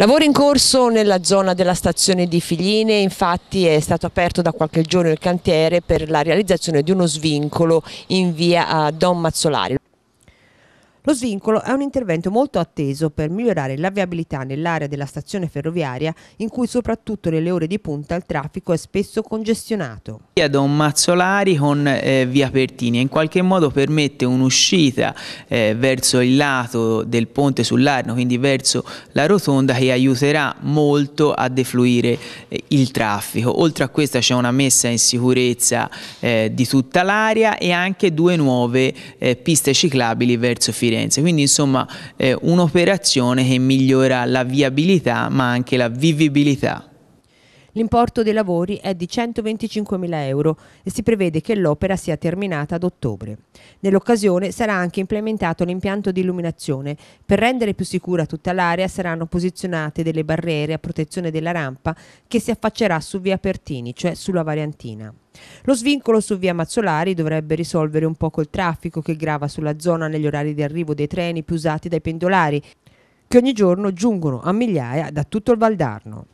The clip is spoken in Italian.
Lavoro in corso nella zona della stazione di Figline, infatti è stato aperto da qualche giorno il cantiere per la realizzazione di uno svincolo in via eh, Don Mazzolari. Lo svincolo è un intervento molto atteso per migliorare la viabilità nell'area della stazione ferroviaria in cui soprattutto nelle ore di punta il traffico è spesso congestionato. Chiedo un Mazzolari con eh, via Pertini in qualche modo permette un'uscita eh, verso il lato del ponte sull'Arno, quindi verso la rotonda che aiuterà molto a defluire eh, il traffico. Oltre a questa c'è una messa in sicurezza eh, di tutta l'area e anche due nuove eh, piste ciclabili verso Firenze esperienze. Quindi insomma eh, un'operazione che migliora la viabilità ma anche la vivibilità. L'importo dei lavori è di 125.000 euro e si prevede che l'opera sia terminata ad ottobre. Nell'occasione sarà anche implementato l'impianto di illuminazione. Per rendere più sicura tutta l'area saranno posizionate delle barriere a protezione della rampa che si affaccerà su via Pertini, cioè sulla Variantina. Lo svincolo su via Mazzolari dovrebbe risolvere un poco il traffico che grava sulla zona negli orari di arrivo dei treni più usati dai pendolari, che ogni giorno giungono a migliaia da tutto il Valdarno.